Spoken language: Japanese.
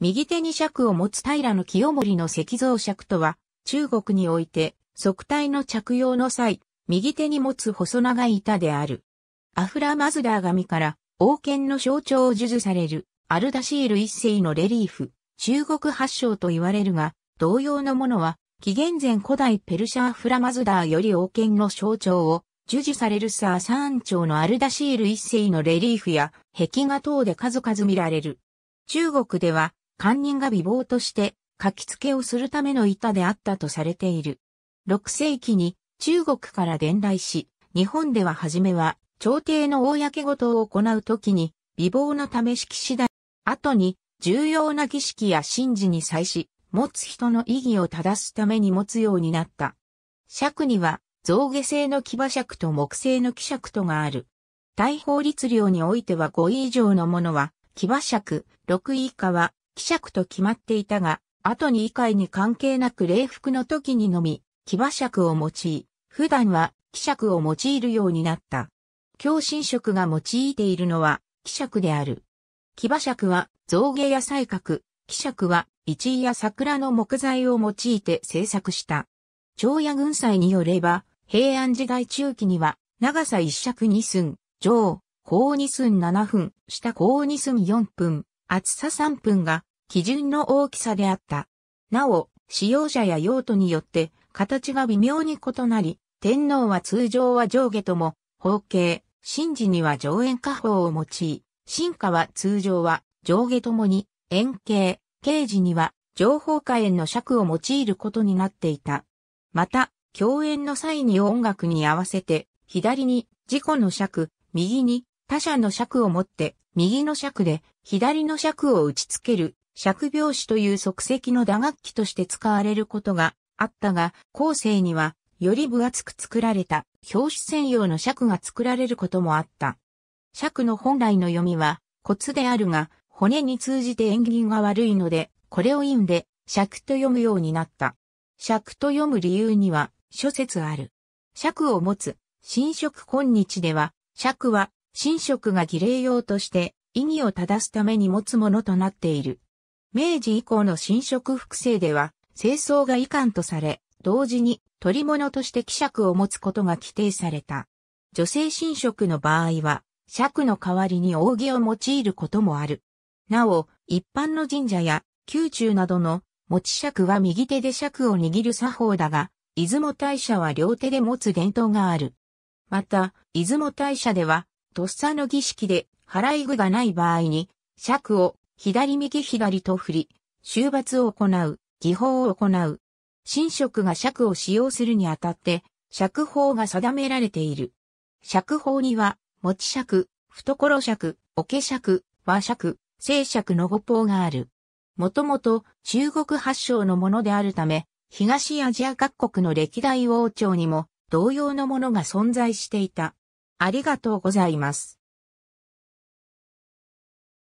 右手に尺を持つ平清盛の石像尺とは、中国において、側体の着用の際、右手に持つ細長い板である。アフラマズダー紙から、王権の象徴を授受される、アルダシール一世のレリーフ、中国発祥と言われるが、同様のものは、紀元前古代ペルシャアフラマズダーより王権の象徴を、授受されるサーン朝のアルダシール一世のレリーフや、壁画等で数々見られる。中国では、官人が美貌として書き付けをするための板であったとされている。6世紀に中国から伝来し、日本では初めは朝廷の公事を行うときに美貌のため式次第、後に重要な儀式や神事に際し、持つ人の意義を正すために持つようになった。尺には象牙製の騎馬尺と木製の騎尺とがある。大法律令においては5以上のものは、騎馬尺、6以下は希釈と決まっていたが、後に以外に関係なく礼服の時にのみ、騎馬尺を用い、普段は希釈を用いるようになった。強神色が用いているのは、希釈である。騎馬尺は造芸や彩閣、希釈は一位や桜の木材を用いて制作した。長野軍祭によれば、平安時代中期には、長さ一尺二寸、上、高二寸七分、下高二寸四分、厚さ三分が基準の大きさであった。なお、使用者や用途によって形が微妙に異なり、天皇は通常は上下とも、方形、神事には上円下方を用い、進化は通常は上下ともに、円形、形時には上方下円の尺を用いることになっていた。また、共演の際に音楽に合わせて、左に自己の尺、右に他者の尺を持って、右の尺で左の尺を打ち付ける尺拍子という即席の打楽器として使われることがあったが、後世にはより分厚く作られた表紙専用の尺が作られることもあった。尺の本来の読みはコツであるが、骨に通じて縁起が悪いので、これを意んで尺と読むようになった。尺と読む理由には諸説ある。尺を持つ、新職今日では、尺は、新職が儀礼用として、意義を正すために持つものとなっている。明治以降の新色複製では、清掃が遺憾とされ、同時に取り物として希釈を持つことが規定された。女性新色の場合は、尺の代わりに扇を用いることもある。なお、一般の神社や宮中などの持ち尺は右手で尺を握る作法だが、出雲大社は両手で持つ伝統がある。また、出雲大社では、とっさの儀式で払い具がない場合に、尺を左右左と振り、終末を行う、技法を行う。神職が尺を使用するにあたって、尺法が定められている。尺法には、持ち尺、懐尺、桶尺、和尺、正尺の五法がある。もともと中国発祥のものであるため、東アジア各国の歴代王朝にも同様のものが存在していた。ありがとうございます。